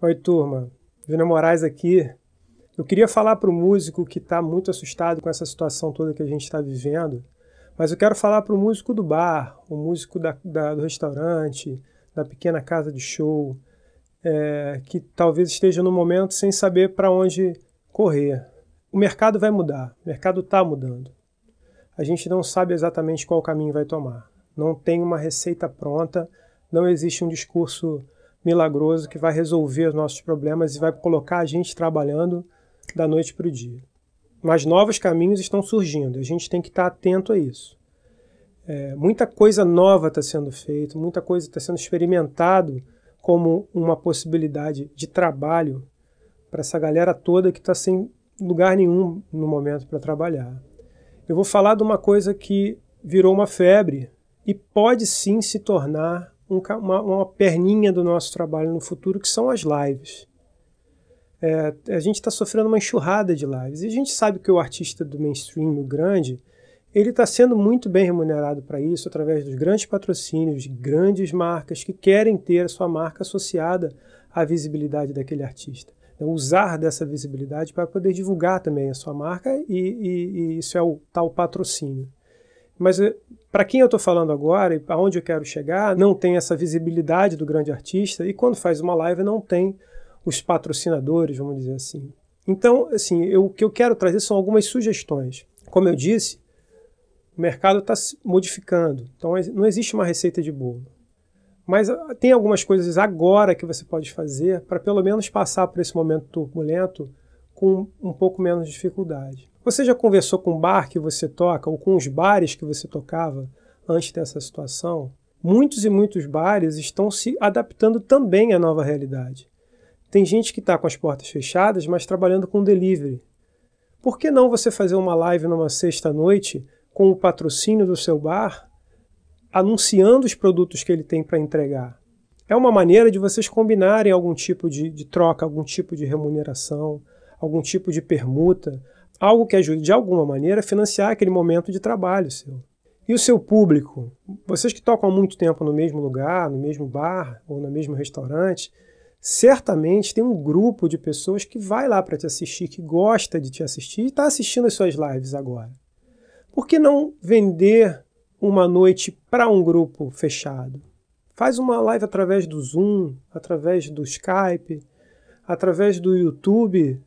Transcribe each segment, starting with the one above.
Oi, turma. Vina Moraes aqui. Eu queria falar para o músico que está muito assustado com essa situação toda que a gente está vivendo, mas eu quero falar para o músico do bar, o músico da, da, do restaurante, da pequena casa de show, é, que talvez esteja no momento sem saber para onde correr. O mercado vai mudar, o mercado está mudando. A gente não sabe exatamente qual caminho vai tomar. Não tem uma receita pronta, não existe um discurso milagroso que vai resolver os nossos problemas e vai colocar a gente trabalhando da noite para o dia. Mas novos caminhos estão surgindo, a gente tem que estar tá atento a isso. É, muita coisa nova está sendo feita, muita coisa está sendo experimentado como uma possibilidade de trabalho para essa galera toda que está sem lugar nenhum no momento para trabalhar. Eu vou falar de uma coisa que virou uma febre e pode sim se tornar um, uma, uma, perninha do nosso trabalho no futuro, que são as lives. É, a gente está sofrendo uma enxurrada de lives. E a gente sabe que o artista do mainstream, o grande, ele está sendo muito bem remunerado para isso através dos grandes patrocínios, de grandes marcas que querem ter a sua marca associada à visibilidade daquele artista. Então, usar dessa visibilidade para poder divulgar também a sua marca e, e, e isso é o tal patrocínio. Mas eh, para quem eu estou falando agora e aonde eu quero chegar, não tem essa visibilidade do grande artista e quando faz uma live não tem os patrocinadores, vamos dizer assim. Então, assim, eu, o que eu quero trazer são algumas sugestões. Como eu disse, o mercado está se modificando, então não existe uma receita de bolo. Mas ah, tem algumas coisas agora que você pode fazer para pelo menos passar por esse momento turbulento com um pouco menos de dificuldade. Você já conversou com o bar que você toca ou com os bares que você tocava antes dessa situação? Muitos e muitos bares estão se adaptando também à nova realidade. Tem gente que está com as portas fechadas, mas trabalhando com delivery. Por que não você fazer uma live numa sexta-noite com o patrocínio do seu bar, anunciando os produtos que ele tem para entregar? É uma maneira de vocês combinarem algum tipo de, de troca, algum tipo de remuneração, algum tipo de permuta, algo que ajude de alguma maneira a financiar aquele momento de trabalho seu. E o seu público? Vocês que tocam há muito tempo no mesmo lugar, no mesmo bar ou no mesmo restaurante, certamente tem um grupo de pessoas que vai lá para te assistir, que gosta de te assistir e está assistindo as suas lives agora. Por que não vender uma noite para um grupo fechado? Faz uma live através do Zoom, através do Skype, através do YouTube,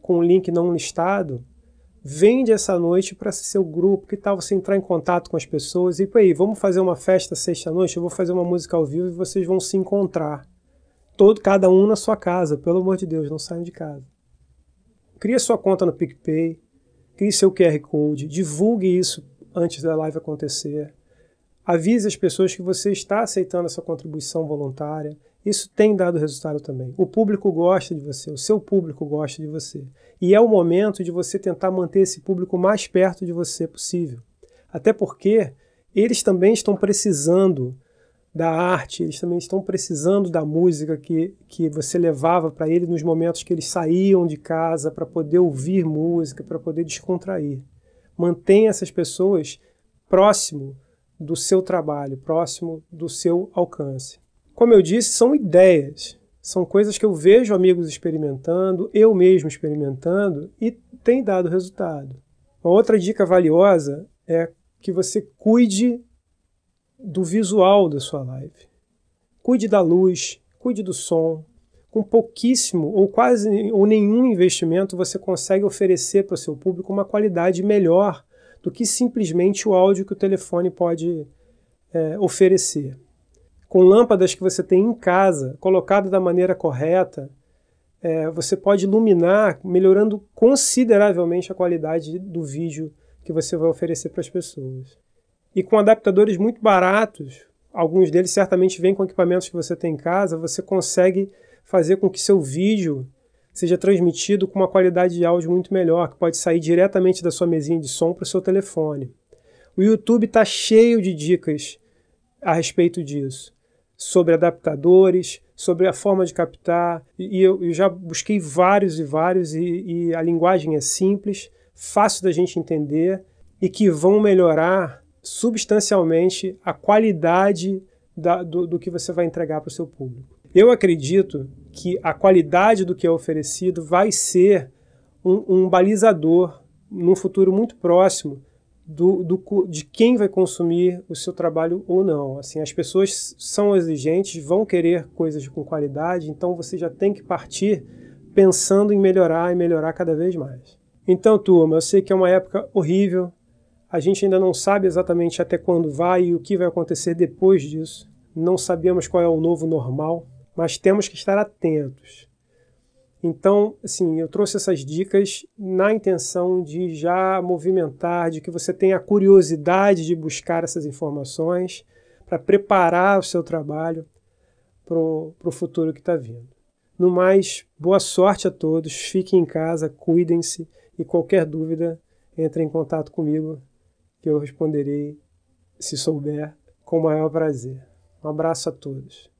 com o link não listado, vende essa noite para seu grupo, que tal você entrar em contato com as pessoas e, aí, vamos fazer uma festa sexta-noite, eu vou fazer uma música ao vivo e vocês vão se encontrar. Todo, cada um na sua casa, pelo amor de Deus, não saiam de casa. crie sua conta no PicPay, crie seu QR Code, divulgue isso antes da live acontecer. Avise as pessoas que você está aceitando essa contribuição voluntária. Isso tem dado resultado também. O público gosta de você, o seu público gosta de você. E é o momento de você tentar manter esse público mais perto de você possível. Até porque eles também estão precisando da arte, eles também estão precisando da música que, que você levava para eles nos momentos que eles saíam de casa para poder ouvir música, para poder descontrair. Mantenha essas pessoas próximo do seu trabalho, próximo do seu alcance. Como eu disse, são ideias, são coisas que eu vejo amigos experimentando, eu mesmo experimentando e tem dado resultado. Uma outra dica valiosa é que você cuide do visual da sua live. Cuide da luz, cuide do som. Com pouquíssimo ou quase ou nenhum investimento, você consegue oferecer para o seu público uma qualidade melhor do que simplesmente o áudio que o telefone pode é, oferecer. Com lâmpadas que você tem em casa, colocado da maneira correta, é, você pode iluminar, melhorando consideravelmente a qualidade do vídeo que você vai oferecer para as pessoas. E com adaptadores muito baratos, alguns deles certamente vêm com equipamentos que você tem em casa, você consegue fazer com que seu vídeo seja transmitido com uma qualidade de áudio muito melhor, que pode sair diretamente da sua mesinha de som para o seu telefone. O YouTube está cheio de dicas a respeito disso, sobre adaptadores, sobre a forma de captar, e eu, eu já busquei vários e vários, e, e a linguagem é simples, fácil da gente entender, e que vão melhorar substancialmente a qualidade da, do, do que você vai entregar para o seu público. Eu acredito que a qualidade do que é oferecido vai ser um, um balizador num futuro muito próximo do, do, de quem vai consumir o seu trabalho ou não. Assim, as pessoas são exigentes, vão querer coisas com qualidade, então você já tem que partir pensando em melhorar e melhorar cada vez mais. Então, turma, eu sei que é uma época horrível, a gente ainda não sabe exatamente até quando vai e o que vai acontecer depois disso, não sabemos qual é o novo normal, mas temos que estar atentos. Então, assim, eu trouxe essas dicas na intenção de já movimentar, de que você tenha a curiosidade de buscar essas informações para preparar o seu trabalho para o futuro que está vindo. No mais, boa sorte a todos, fiquem em casa, cuidem-se e qualquer dúvida, entre em contato comigo que eu responderei, se souber, com o maior prazer. Um abraço a todos.